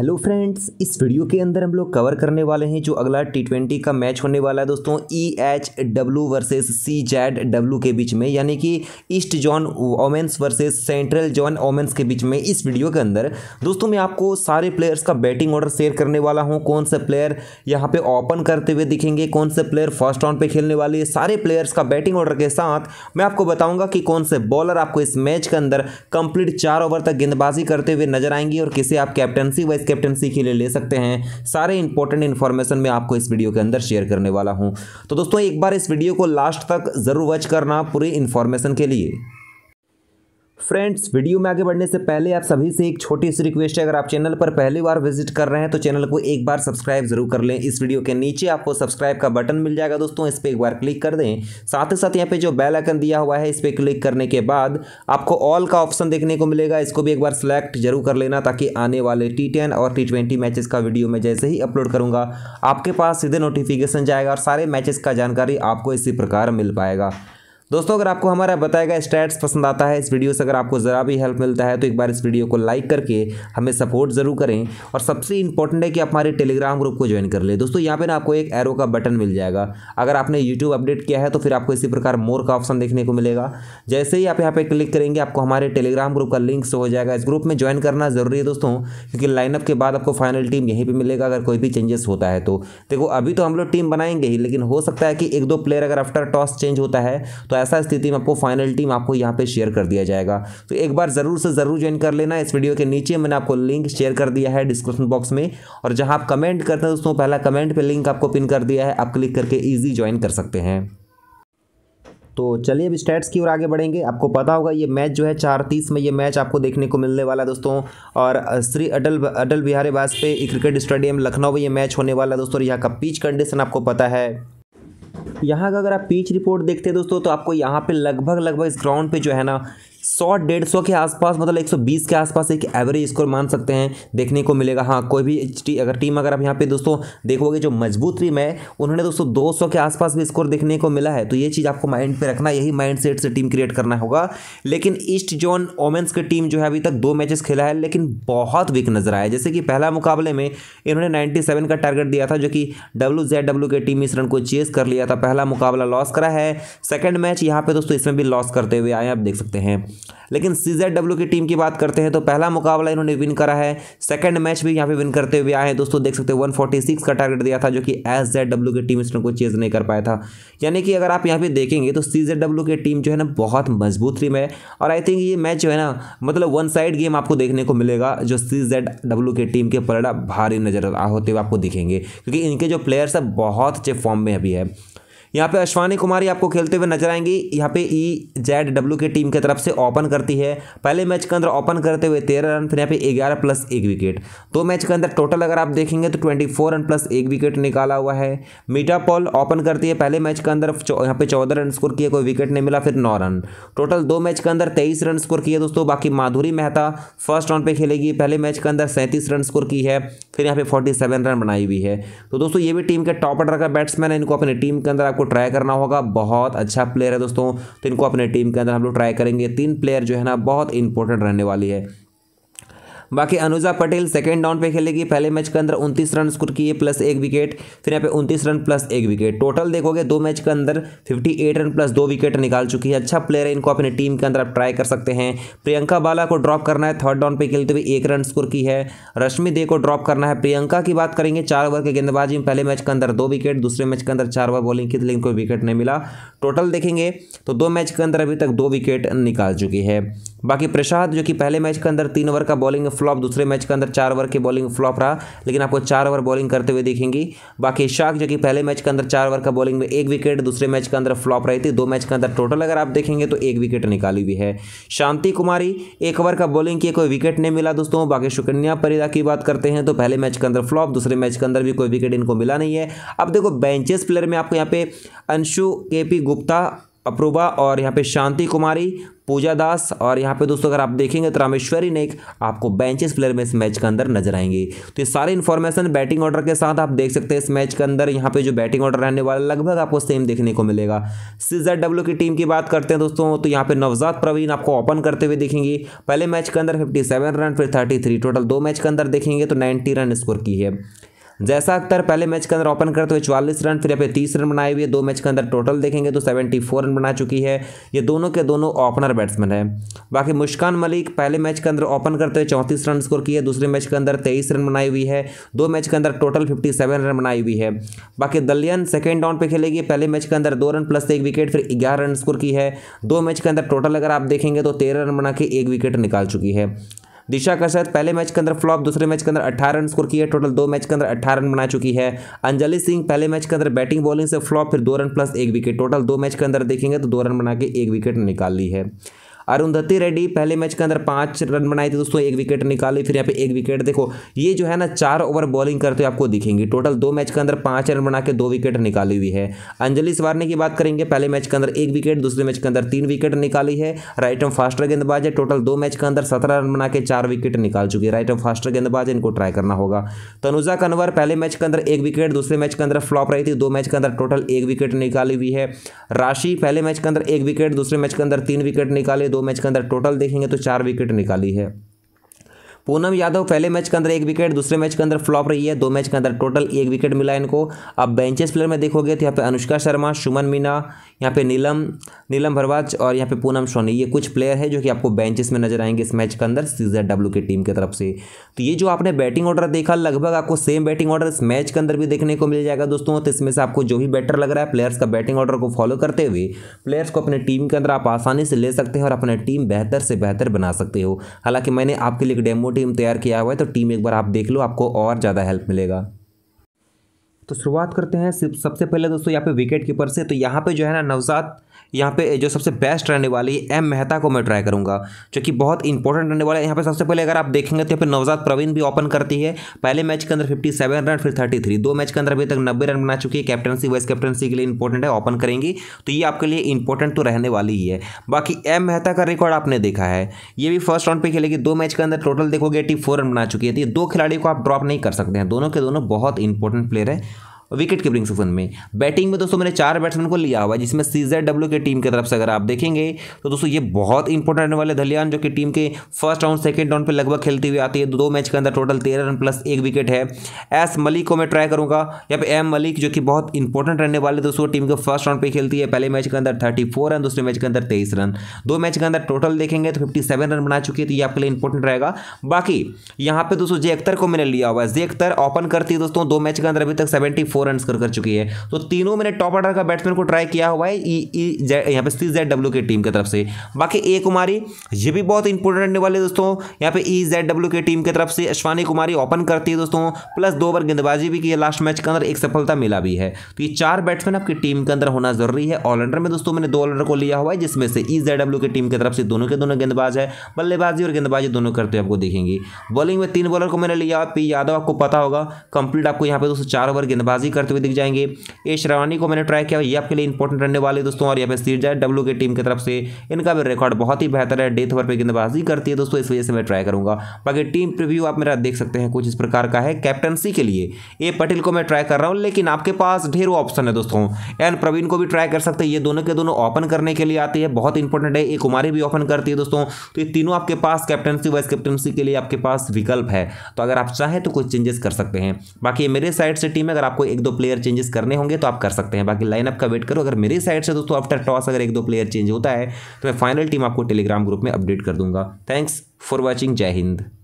hello friends इस video के अंदर हम लोग कवर करने वाले हैं जो अगला टी ट्वेंटी का मैच होने वाला है दोस्तों E H W versus C Z W के बीच में यानी कि east zone women's versus central zone women's के बीच में इस वीडियो के अंदर दोस्तों मैं आपको सारे प्लेयर्स का बैटिंग ऑर्डर शेयर करने वाला हूँ कौन से प्लेयर यहाँ पर ओपन करते हुए दिखेंगे कौन से प्लेयर फर्स्ट राउंड पर खेलने वाले सारे प्लेयर्स का बैटिंग ऑर्डर के साथ मैं आपको बताऊँगा कि कौन से बॉलर आपको इस मैच के अंदर कंप्लीट चार ओवर तक गेंदबाजी करते हुए नजर आएंगे और किसे आप कैप्टनसी वाइज कैप्टनसी के लिए ले सकते हैं सारे इंपॉर्टेंट इन्फॉर्मेशन मैं आपको इस वीडियो के अंदर शेयर करने वाला हूँ तो दोस्तों एक बार इस वीडियो को लास्ट तक जरूर वॉच करना पूरी इन्फॉर्मेशन के लिए फ्रेंड्स वीडियो में आगे बढ़ने से पहले आप सभी से एक छोटी सी रिक्वेस्ट है अगर आप चैनल पर पहली बार विजिट कर रहे हैं तो चैनल को एक बार सब्सक्राइब जरूर कर लें इस वीडियो के नीचे आपको सब्सक्राइब का बटन मिल जाएगा दोस्तों इस पर एक बार क्लिक कर दें साथ ही साथ यहाँ पे जो बेल आइकन दिया हुआ है इस पर क्लिक करने के बाद आपको ऑल का ऑप्शन देखने को मिलेगा इसको भी एक बार सिलेक्ट जरूर कर लेना ताकि आने वाले टी टेन और टी ट्वेंटी मैचेस का वीडियो मैं जैसे ही अपलोड करूँगा आपके पास सीधे नोटिफिकेशन जाएगा और सारे मैचेस का जानकारी आपको इसी प्रकार मिल पाएगा दोस्तों अगर आपको हमारा बताया गया स्टैट्स पसंद आता है इस वीडियो से अगर आपको ज़रा भी हेल्प मिलता है तो एक बार इस वीडियो को लाइक करके हमें सपोर्ट ज़रूर करें और सबसे इंपॉर्टेंट है कि आप हमारे टेलीग्राम ग्रुप को ज्वाइन कर ले दोस्तों यहाँ पे ना आपको एक एरो का बटन मिल जाएगा अगर आपने यूट्यूब अपडेट किया है तो फिर आपको इसी प्रकार मोर का ऑप्शन देखने को मिलेगा जैसे ही आप यहाँ पर क्लिक करेंगे आपको हमारे टेलीग्राम ग्रुप का लिंक हो जाएगा इस ग्रुप में ज्वाइन करना ज़रूरी है दोस्तों क्योंकि लाइनअप के बाद आपको फाइनल टीम यहीं पर मिलेगा अगर कोई भी चेंजेस होता है तो देखो अभी तो हम लोग टीम बनाएंगे ही लेकिन हो सकता है कि एक दो प्लेयर अगर आफ्टर टॉस चेंज होता है तो ऐसा स्थिति में आपको फाइनल टीम आपको यहाँ पे शेयर कर दिया जाएगा तो एक बार ज़रूर से ज़रूर ज्वाइन कर लेना इस वीडियो के नीचे मैंने आपको लिंक शेयर कर दिया है डिस्क्रिप्शन बॉक्स में और जहाँ आप कमेंट करते हैं दोस्तों पहला कमेंट पर लिंक आपको पिन कर दिया है आप क्लिक करके ईजी ज्वाइन कर सकते हैं तो चलिए अब स्टैट्स की ओर आगे बढ़ेंगे आपको पता होगा ये मैच जो है चार तीस में ये मैच आपको देखने को मिलने वाला है दोस्तों और श्री अटल अटल बिहारी वाजपेयी क्रिकेट स्टेडियम लखनऊ में ये मैच होने वाला है दोस्तों यहाँ का पिच कंडीशन आपको पता है यहाँ का अगर आप पीच रिपोर्ट देखते हैं दोस्तों तो आपको यहाँ पे लगभग लगभग इस ग्राउंड पे जो है ना सौ डेढ़ सौ के आसपास मतलब एक सौ बीस के आसपास एक एवरेज स्कोर मान सकते हैं देखने को मिलेगा हाँ कोई भी टी, अगर टीम अगर आप यहाँ पे दोस्तों देखोगे जो मजबूत टीम है उन्होंने दोस्तों दो सौ के आसपास भी स्कोर देखने को मिला है तो ये चीज़ आपको माइंड पर रखना यही माइंड सेट से टीम क्रिएट करना होगा लेकिन ईस्ट जोन ओमेंस की टीम जो है अभी तक दो मैचेस खेला है लेकिन बहुत वीक नजर आया जैसे कि पहला मुकाबले में इन्होंने नाइन्टी सेवन का टारगेट दिया था जो कि डब्ल्यू जेड डब्ल्यू के टीम इस रन को चेस कर लिया था पहला मुकाबला लॉस करा है सेकेंड मैच यहाँ पर दोस्तों इसमें भी लॉस करते हुए आए आप देख सकते हैं लेकिन सी की टीम की बात करते हैं तो पहला मुकाबला इन्होंने विन करा है सेकंड मैच भी यहाँ पे विन करते हुए आए हैं दोस्तों देख सकते हैं 146 का टारगेट दिया था जो कि एस की टीम इसने कोई चेज नहीं कर पाया था यानी कि अगर आप यहाँ पे देखेंगे तो सी की टीम जो है ना बहुत मजबूत टीम है और आई थिंक ये मैच जो है ना मतलब वन साइड गेम आपको देखने को मिलेगा जो सी की टीम के पलड़ा भारी नजर होते हुए आपको दिखेंगे क्योंकि इनके जो प्लेयर्स हैं बहुत अच्छे फॉर्म में अभी है यहाँ पे अश्वानी कुमारी आपको खेलते हुए नजर आएंगी यहाँ पे ई जेड डब्ल्यू की टीम की तरफ से ओपन करती है पहले मैच के अंदर ओपन करते हुए तेरह रन फिर यहाँ पे ग्यारह प्लस एक विकेट दो मैच के अंदर टोटल अगर आप देखेंगे तो ट्वेंटी फोर रन प्लस एक विकेट निकाला हुआ है मीटा पॉल ओपन करती है पहले मैच के अंदर यहाँ पे चौदह रन स्कोर किए कोई विकेट नहीं मिला फिर नौ रन टोटल दो मैच के अंदर तेईस रन स्कोर किए दोस्तों बाकी माधुरी मेहता फर्स्ट राउंड पे खेलेगी पहले मैच के अंदर सैंतीस रन स्कोर की है फिर यहाँ पे फोर्टी रन बनाई हुई है तो दोस्तों ये भी टीम के टॉप ऑर्डर का बैट्समैन है इनको अपनी टीम के अंदर आपको आपको ट्राई करना होगा बहुत अच्छा प्लेयर है दोस्तों तो इनको अपने टीम के अंदर हम लोग ट्राई करेंगे तीन प्लेयर जो है ना बहुत इंपॉर्टेंट रहने वाली है बाकी अनुजा पटेल सेकेंड डाउन पे खेलेगी पहले मैच के अंदर उनतीस रन स्कोर किए प्लस एक विकेट फिर यहाँ पे उनतीस रन प्लस एक विकेट टोटल देखोगे दो मैच के अंदर फिफ्टी एट रन प्लस दो विकेट निकाल चुकी है अच्छा प्लेयर है इनको अपनी टीम के अंदर आप ट्राई कर सकते हैं प्रियंका बाला को ड्रॉप करना है थर्ड डाउन पे खेलते हुए एक रन स्कोर की है रश्मि दे को ड्रॉप करना है प्रियंका की बात करेंगे चार ओवर के गेंदबाजी में पहले मैच के अंदर दो विकेट दूसरे मैच के अंदर चार ओवर बॉलिंग की थी लेकिन कोई विकेट नहीं मिला टोटल देखेंगे तो दो मैच के अंदर अभी तक दो विकेट निकाल चुकी है बाकी प्रसाद जो कि पहले मैच के अंदर तीन ओवर का बॉलिंग फ्लॉप दूसरे मैच के अंदर चार ओवर की बॉलिंग फ्लॉप रहा लेकिन आपको चार ओवर बॉलिंग करते हुए देखेंगी बाकी शाक जो कि पहले मैच के अंदर चार ओवर का बॉलिंग में एक विकेट दूसरे मैच के अंदर फ्लॉप रही थी दो मैच के अंदर टोटल अगर आप देखेंगे तो एक विकेट निकाली हुई है शांति कुमारी एक ओवर का बॉलिंग की कोई विकेट नहीं मिला दोस्तों बाकी सुकन्या परिदा की बात करते हैं तो पहले मैच के अंदर फ्लॉप दूसरे मैच के अंदर भी कोई विकेट इनको मिला नहीं है अब देखो बेंचेस प्लेयर में आपको यहाँ पे अंशु के गुप्ता अप्रूबा और यहाँ पे शांति कुमारी पूजा दास और यहाँ पे दोस्तों अगर आप देखेंगे तो रामेश्वरी नेक आपको बेंचेस प्लेयर में इस मैच के अंदर नजर आएंगे तो ये सारे इन्फॉर्मेशन बैटिंग ऑर्डर के साथ आप देख सकते हैं इस मैच के अंदर यहाँ पे जो बैटिंग ऑर्डर रहने वाला लगभग आपको सेम देखने को मिलेगा सीजर डब्ल्यू की टीम की बात करते हैं दोस्तों तो यहाँ पे नवजात प्रवीण आपको ओपन करते हुए देखेंगे पहले मैच के अंदर फिफ्टी रन फिर थर्टी टोटल दो मैच के अंदर देखेंगे तो नाइन्टी रन स्कोर की है जैसा अख्तर पहले मैच के अंदर ओपन करते हुए तो चवालीस रन फिर यहाँ पे तीस रन बनाए हुए दो मैच के अंदर टोटल देखेंगे तो सेवेंटी फोर रन बना चुकी है ये दोनों के दोनों ओपनर बैट्समैन है बाकी मुश्कान मलिक पहले मैच के अंदर ओपन करते हुए चौंतीस रन स्कोर किए दूसरे मैच के अंदर तेईस रन बनाई हुई है दो मैच के अंदर टोटल फिफ्टी सेवन रन बनाई हुई है बाकी दलियन सेकेंड डाउन पर खेलेगी पहले मैच के अंदर दो रन प्लस एक विकेट फिर ग्यारह रन स्कोर की है दो मैच के अंदर टोटल अगर आप देखेंगे तो तेरह रन बना के एक विकेट निकाल चुकी है दिशा कश्यप पहले मैच के अंदर फ्लॉप दूसरे मैच के अंदर अट्ठारह रन स्कोर किया टोटल दो मैच के अंदर अट्ठारह रन बना चुकी है अंजलि सिंह पहले मैच के अंदर बैटिंग बॉलिंग से फ्लॉप फिर दो रन प्लस एक विकेट टोटल दो मैच के अंदर देखेंगे तो दो रन बना के एक विकेट निकाल ली है अरुंधति रेड्डी पहले मैच के अंदर पाँच रन बनाए थे दोस्तों एक विकेट निकाली फिर यहाँ पे एक विकेट देखो ये जो है ना चार ओवर बॉलिंग करते हुए आपको दिखेंगे टोटल दो मैच के अंदर पाँच रन बना के दो विकेट निकाली हुई है अंजलि सवारने की बात करेंगे पहले मैच के अंदर एक विकेट दूसरे मैच के अंदर तीन विकेट निकाली है राइट एम फास्टर गेंदबाज है टोटल दो मैच के अंदर सत्रह रन बना के चार विकेट निकाल चुकी है राइट एम फास्टर गेंदबाज इनको ट्राई करना होगा तनुजा कन्वर पहले मैच के अंदर एक विकेट दूसरे मैच के अंदर फ्लॉप रही थी दो मैच के अंदर टोटल एक विकेट निकाली हुई है राशि पहले मैच के अंदर एक विकेट दूसरे मैच के अंदर तीन विकेट निकाले दो मैच के अंदर टोटल देखेंगे तो चार विकेट निकाली है पूनम यादव पहले मैच के अंदर एक विकेट दूसरे मैच के अंदर फ्लॉप रही है दो मैच के अंदर टोटल एक विकेट मिला इनको अब बेंचेस प्लेयर में देखोगे तो यहाँ पे अनुष्का शर्मा सुमन मीना यहाँ पे नीलम नीलम भरवाज और यहाँ पे पूनम सोनी ये कुछ प्लेयर है जो कि आपको बेंचेस में नजर आएंगे इस मैच के अंदर जेड डब्ल्यू की टीम की तरफ से तो ये जो आपने बैटिंग ऑर्डर देखा लगभग आपको सेम बैटिंग ऑर्डर इस मैच के अंदर भी देखने को मिल जाएगा दोस्तों तो इसमें से आपको जो भी बेटर लग रहा है प्लेयर्स का बैटिंग ऑर्डर को फॉलो करते हुए प्लेयर्स को अपने टीम के अंदर आप आसानी से ले सकते हो और अपने टीम बेहतर से बेहतर बना सकते हो हालांकि मैंने आपके लिए डेमो टीम तैयार किया हुआ है तो टीम एक बार आप देख लो आपको और ज़्यादा हेल्प मिलेगा तो शुरुआत करते हैं सबसे पहले दोस्तों यहाँ पे विकेट कीपर से तो यहाँ पे जो है ना नवजात यहाँ पे जो सबसे बेस्ट रहने वाली एम मेहता को मैं ट्राई करूँगा जो कि बहुत इंपॉर्टेंट रहने वाला है यहाँ पे सबसे पहले अगर आप देखेंगे तो यहाँ पे नवजात प्रवीण भी ओपन करती है पहले मैच के अंदर फिफ्टी सेवन रन फिर थर्टी थ्री दो मैच के अंदर अभी तक नब्बे रन बना चुकी है कैप्टनसी वाइस कैप्टनसी के लिए इंपॉर्टेंट है ओपन करेंगी तो ये आपके लिए इंपॉर्टेंट तो रहने वाली ही है बाकी एम मेहता का रिकॉर्ड आपने देखा है ये भी फर्स्ट राउंड पर खेलेगी दो मैच के अंदर टोटल देखोगे एटी रन बना चुकी है तो ये दो खिलाड़ी को आप ड्रॉप नहीं कर सकते हैं दोनों के दोनों बहुत इंपॉर्टेंट प्लेयर है विकेट कीपिंग सेक्शन में बैटिंग में दोस्तों मैंने चार बैट्समैन को लिया हुआ है जिसमें सीजेड डब्ल्यू की टीम की तरफ से अगर आप देखेंगे तो दोस्तों ये बहुत इंपॉर्टेंट रहने वाले धलियान जो कि टीम के फर्स्ट राउंड सेकेंड राउंड पर लगभग खेलती हुई आती है दो मैच के अंदर टोटल तेरह रन प्लस एक विकेट है एस मलिक को मैं ट्राई करूंगा या फिर एम मलिक जो कि बहुत इंपॉर्टेंट रहने वाले दोस्तों टीम के फर्स्ट राउंड पर खेलती है पहले मैच के अंदर थर्टी रन दूसरे मैच के अंदर तेईस रन दो मैच के अंदर टोटल देखेंगे तो फिफ्टी रन बना चुकी है तो ये आपके लिए इंपॉर्टेंट रहेगा बाकी यहाँ पे दोस्तों जे अख्तर को मैंने लिया हुआ है जे अख्तर ओपन करती है दोस्तों दो मैच के अंदर अभी तक सेवेंटी फोर रन स्कोर कर चुकी है तो तीनों मैंने टॉप ऑर्डर का बैट्समैन को ट्राई किया हुआ है e, e, यहाँ पे सी जेड डब्ल्यू की टीम की तरफ से बाकी ए कुमारी ये भी बहुत इंपॉर्टेंट रहने वाले दोस्तों यहाँ पे ई जेड डब्ल्यू की टीम की तरफ से अश्वानी कुमारी ओपन करती है दोस्तों प्लस दो बार गेंदबाजी भी की है लास्ट मैच के अंदर एक सफलता मिला भी है तो ये चार बैट्समैन आपकी टीम के अंदर होना जरूरी है ऑलराउंडर में दोस्तों मैंने दो ऑलराउंडर को लिया हुआ है जिसमें से ई जेड डब्ल्यू की टीम की तरफ से दोनों के दोनों गेंदबाज है बल्लेबाजी और गेंदबाजी दोनों करते हुए आपको देखेंगे बॉलिंग में तीन बॉलर को मैंने लिया पी यादव आपको पता होगा कंप्लीट आपको यहाँ पे दोस्तों चार ओवर गेंदबाजी बल्लेबाजी करते हुए दिख जाएंगे ए शरावानी को मैंने ट्राई किया ये आपके लिए इंपॉर्टेंट रहने वाले दोस्तों और यहाँ पे सीरजा डब्ल्यू की टीम की तरफ से इनका भी रिकॉर्ड बहुत ही बेहतर है डेथ ओवर पर गेंदबाजी करती है दोस्तों इस वजह से मैं ट्राई करूंगा बाकी टीम प्रिव्यू आप मेरा देख सकते हैं कुछ इस प्रकार का है कैप्टनसी के लिए ए पटेल को मैं ट्राई कर रहा हूँ लेकिन आपके पास ढेरों ऑप्शन है दोस्तों एन प्रवीण को भी ट्राई कर सकते हैं ये दोनों के दोनों ओपन करने के लिए आती है बहुत इंपॉर्टेंट है ए कुमारी भी ओपन करती है दोस्तों तो ये तीनों आपके पास कैप्टनसी वाइस कैप्टनसी के लिए आपके पास विकल्प है तो अगर आप चाहें तो कुछ चेंजेस कर सकते हैं बाकी मेरे साइड से टीम अगर आपको एक एक दो प्लेयर चेंजेस करने होंगे तो आप कर सकते हैं बाकी लाइनअप का वेट करो अगर मेरी साइड से दोस्तों आफ्टर टॉस अगर एक दो प्लेयर चेंज होता है तो मैं फाइनल टीम आपको टेलीग्राम ग्रुप में अपडेट कर दूंगा थैंक्स फॉर वॉचिंग जय हिंद